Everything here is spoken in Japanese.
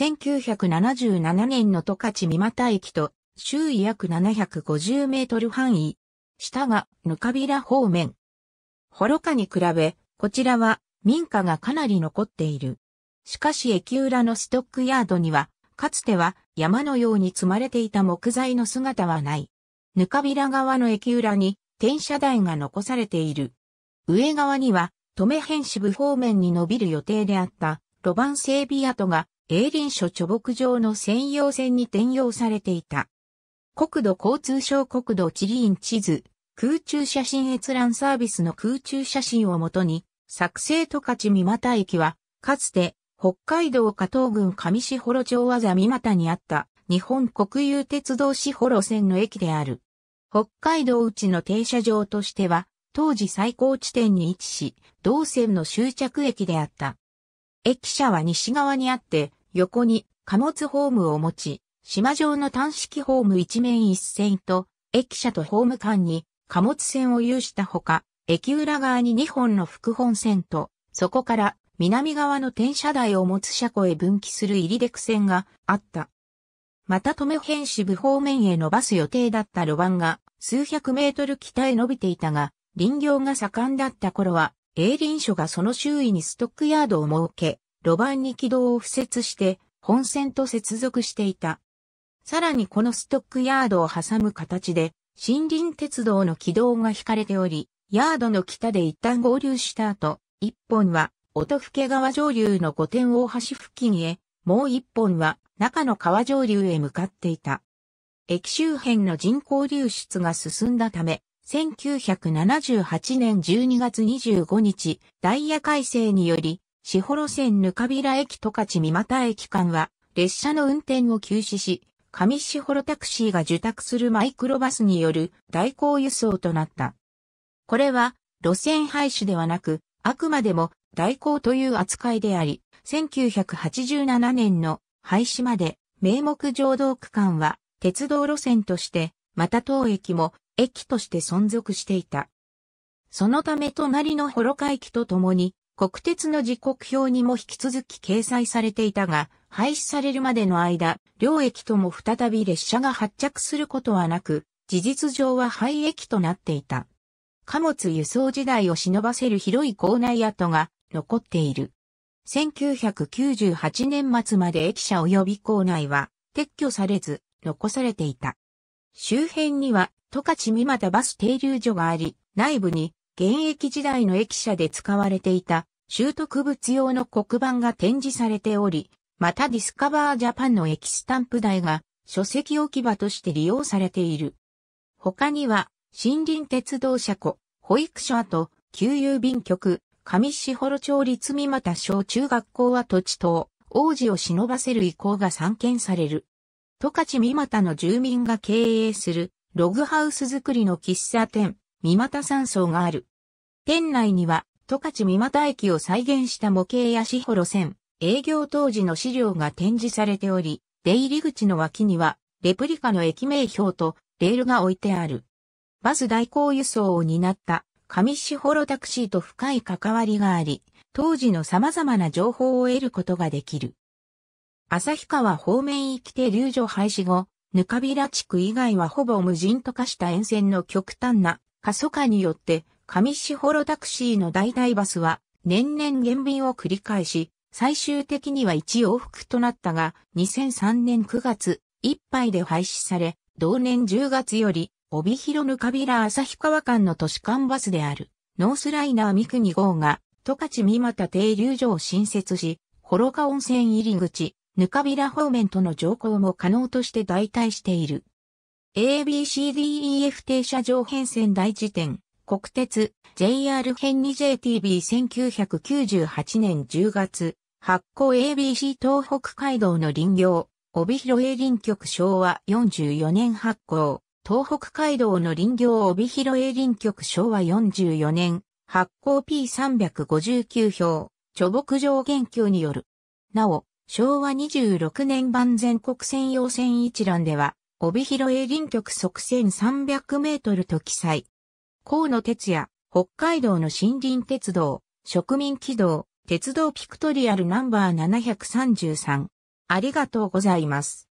1977年の十勝三股駅と周囲約750メートル範囲。下がぬかびら方面。ほろかに比べ、こちらは民家がかなり残っている。しかし駅裏のストックヤードには、かつては山のように積まれていた木材の姿はない。ぬかびら側の駅裏に転車台が残されている。上側には、止め編支部方面に伸びる予定であった、路盤整備跡が営林所貯木場の専用線に転用されていた。国土交通省国土地理院地図、空中写真閲覧サービスの空中写真をもとに、作成十勝三股駅は、かつて、北海道加東郡上志幌町和座三股にあった日本国有鉄道志幌線の駅である。北海道内の停車場としては、当時最高地点に位置し、同線の終着駅であった。駅舎は西側にあって、横に貨物ホームを持ち、島上の単式ホーム一面一線と、駅舎とホーム間に貨物線を有したほか、駅裏側に2本の副本線と、そこから南側の転車台を持つ車庫へ分岐する入り出区線があった。また留辺支部方面へ伸ばす予定だった路盤が数百メートル北へ伸びていたが、林業が盛んだった頃は、営林署がその周囲にストックヤードを設け、路盤に軌道を敷設して本線と接続していた。さらにこのストックヤードを挟む形で森林鉄道の軌道が引かれており、ヤードの北で一旦合流した後、一本は音更川上流の御殿大橋付近へ、もう一本は中の川上流へ向かっていた。駅周辺の人口流出が進んだため、1978年12月25日、ダイヤ改正により、四幌線ぬかびら駅十勝三た駅間は、列車の運転を休止し、上四幌タクシーが受託するマイクロバスによる代行輸送となった。これは、路線廃止ではなく、あくまでも代行という扱いであり、1987年の廃止まで、名目上道区間は、鉄道路線として、また当駅も、駅として存続していた。そのため隣の幌海駅とともに、国鉄の時刻表にも引き続き掲載されていたが、廃止されるまでの間、両駅とも再び列車が発着することはなく、事実上は廃駅となっていた。貨物輸送時代を忍ばせる広い構内跡が残っている。1998年末まで駅舎及び構内は撤去されず残されていた。周辺には十勝三股バス停留所があり、内部に現役時代の駅舎で使われていた習得物用の黒板が展示されており、またディスカバージャパンの駅スタンプ台が書籍置き場として利用されている。他には、森林鉄道車庫、保育所跡、旧郵便局、上士幌町立三股小中学校は土地等、王子を忍ばせる意向が散見される。十勝三股の住民が経営するログハウス作りの喫茶店、三股山荘がある。店内には、十勝三股駅を再現した模型や四路線、営業当時の資料が展示されており、出入り口の脇には、レプリカの駅名表とレールが置いてある。バス代行輸送を担った上士路タクシーと深い関わりがあり、当時の様々な情報を得ることができる。旭川方面行き停留所廃止後、ぬかびら地区以外はほぼ無人と化した沿線の極端な過疎化によって、上士幌タクシーの代替バスは、年々減便を繰り返し、最終的には1往復となったが、2003年9月、一杯で廃止され、同年10月より、帯広ぬかびら旭川間の都市間バスである、ノースライナー三国号が、十勝三股停留所を新設し、幌加温泉入り口、ぬかびら方面との乗降も可能として代替している。ABCDEF 停車場編線大辞典、国鉄、JR 編 2JTB1998 年10月、発行 ABC 東北街道の林業、帯広営林局昭和44年発行、東北街道の林業帯広営林局昭和44年、発行 P359 票、貯木場限究による。なお、昭和26年版全国専用線一覧では、帯広営林局側線300メートルと記載。河野哲也、北海道の森林鉄道、植民軌道、鉄道ピクトリアルナンバー733。ありがとうございます。